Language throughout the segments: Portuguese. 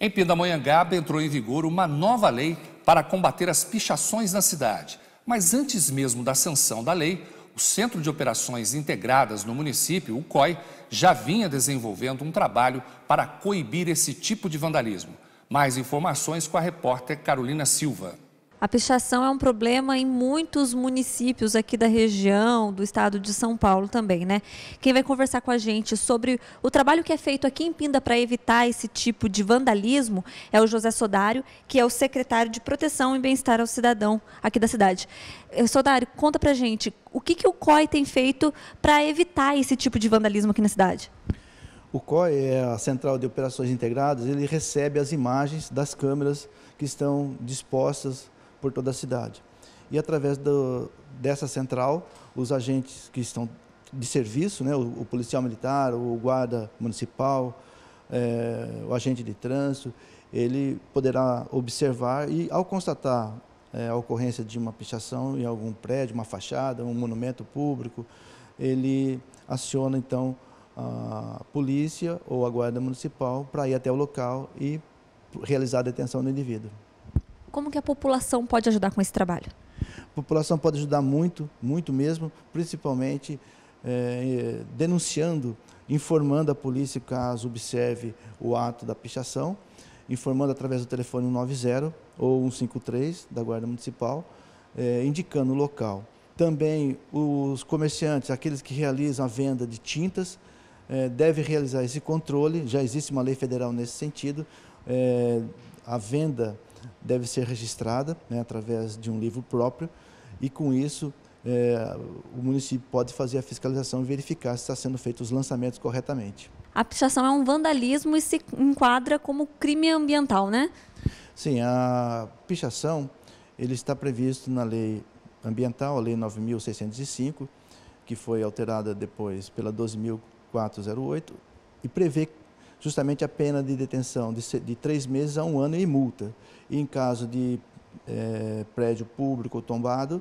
Em Pindamonhangaba entrou em vigor uma nova lei para combater as pichações na cidade. Mas antes mesmo da sanção da lei, o Centro de Operações Integradas no município, o COI, já vinha desenvolvendo um trabalho para coibir esse tipo de vandalismo. Mais informações com a repórter Carolina Silva. A pichação é um problema em muitos municípios aqui da região, do estado de São Paulo também, né? Quem vai conversar com a gente sobre o trabalho que é feito aqui em Pinda para evitar esse tipo de vandalismo é o José Sodário, que é o secretário de Proteção e Bem-Estar ao Cidadão aqui da cidade. Eh, Sodário, conta pra gente o que, que o COI tem feito para evitar esse tipo de vandalismo aqui na cidade. O COI, é a Central de Operações Integradas, ele recebe as imagens das câmeras que estão dispostas por toda a cidade. E através do, dessa central, os agentes que estão de serviço, né, o, o policial militar, o guarda municipal, é, o agente de trânsito, ele poderá observar e, ao constatar é, a ocorrência de uma pichação em algum prédio, uma fachada, um monumento público, ele aciona então a polícia ou a guarda municipal para ir até o local e realizar a detenção do indivíduo. Como que a população pode ajudar com esse trabalho? A população pode ajudar muito, muito mesmo, principalmente é, denunciando, informando a polícia caso observe o ato da pichação, informando através do telefone 190 ou 153 da Guarda Municipal, é, indicando o local. Também os comerciantes, aqueles que realizam a venda de tintas, é, deve realizar esse controle, já existe uma lei federal nesse sentido, é, a venda deve ser registrada né, através de um livro próprio e com isso é, o município pode fazer a fiscalização e verificar se está sendo feito os lançamentos corretamente. A pichação é um vandalismo e se enquadra como crime ambiental, né? Sim, a pichação ele está previsto na lei ambiental, a lei 9.605, que foi alterada depois pela 12.408 e prevê justamente a pena de detenção de, de três meses a um ano e multa. E em caso de é, prédio público tombado,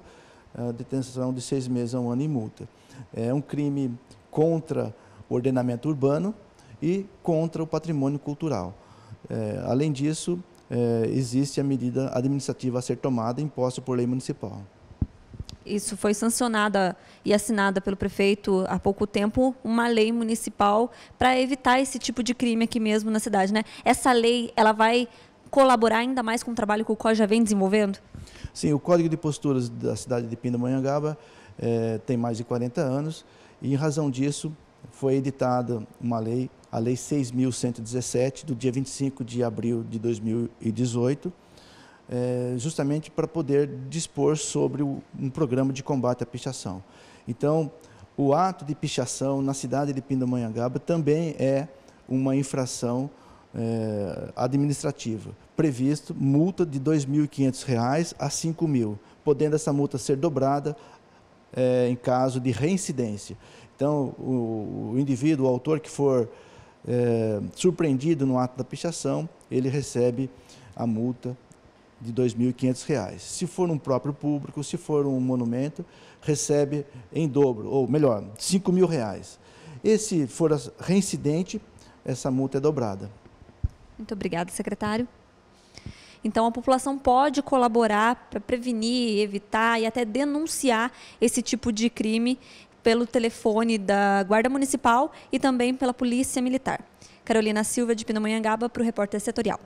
a detenção de seis meses a um ano e multa. É um crime contra o ordenamento urbano e contra o patrimônio cultural. É, além disso, é, existe a medida administrativa a ser tomada imposta por lei municipal isso foi sancionada e assinada pelo prefeito há pouco tempo, uma lei municipal para evitar esse tipo de crime aqui mesmo na cidade, né? Essa lei, ela vai colaborar ainda mais com o trabalho que o COS já vem desenvolvendo? Sim, o Código de Posturas da cidade de Pindamonhangaba é, tem mais de 40 anos e, em razão disso, foi editada uma lei, a Lei 6.117, do dia 25 de abril de 2018, é, justamente para poder dispor sobre o, um programa de combate à pichação. Então, o ato de pichação na cidade de Pindamonhangaba também é uma infração é, administrativa, previsto multa de R$ 2.500 a R$ 5.000, podendo essa multa ser dobrada é, em caso de reincidência. Então, o, o indivíduo, o autor que for é, surpreendido no ato da pichação, ele recebe a multa de R$ 2.500. Se for um próprio público, se for um monumento, recebe em dobro, ou melhor, R$ 5.000. E se for reincidente, essa multa é dobrada. Muito obrigada, secretário. Então, a população pode colaborar para prevenir, evitar e até denunciar esse tipo de crime pelo telefone da Guarda Municipal e também pela Polícia Militar. Carolina Silva, de Pindamonhangaba, para o repórter setorial.